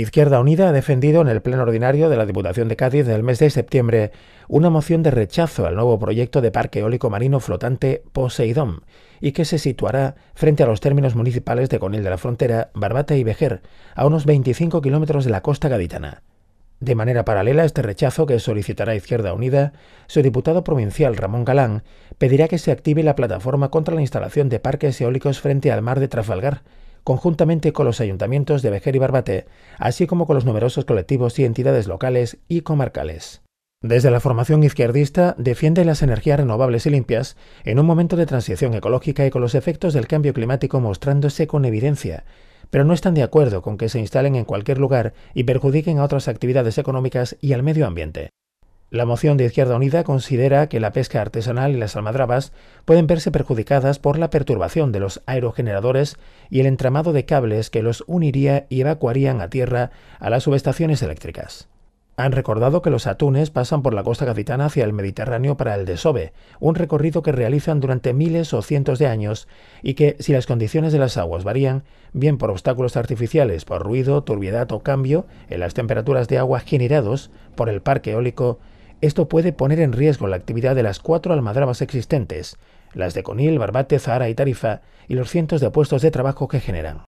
Izquierda Unida ha defendido en el Pleno Ordinario de la Diputación de Cádiz del mes de septiembre una moción de rechazo al nuevo proyecto de parque eólico marino flotante Poseidón y que se situará frente a los términos municipales de Conil de la Frontera, Barbate y Vejer, a unos 25 kilómetros de la costa gaditana. De manera paralela a este rechazo que solicitará Izquierda Unida, su diputado provincial Ramón Galán pedirá que se active la plataforma contra la instalación de parques eólicos frente al mar de Trafalgar, conjuntamente con los ayuntamientos de Vejer y Barbate, así como con los numerosos colectivos y entidades locales y comarcales. Desde la formación izquierdista defiende las energías renovables y limpias en un momento de transición ecológica y con los efectos del cambio climático mostrándose con evidencia, pero no están de acuerdo con que se instalen en cualquier lugar y perjudiquen a otras actividades económicas y al medio ambiente. La moción de Izquierda Unida considera que la pesca artesanal y las almadrabas pueden verse perjudicadas por la perturbación de los aerogeneradores y el entramado de cables que los uniría y evacuarían a tierra a las subestaciones eléctricas. Han recordado que los atunes pasan por la costa capitana hacia el Mediterráneo para el desove, un recorrido que realizan durante miles o cientos de años y que, si las condiciones de las aguas varían, bien por obstáculos artificiales, por ruido, turbiedad o cambio en las temperaturas de agua generados por el parque eólico, esto puede poner en riesgo la actividad de las cuatro almadrabas existentes, las de Conil, Barbate, Zahara y Tarifa, y los cientos de puestos de trabajo que generan.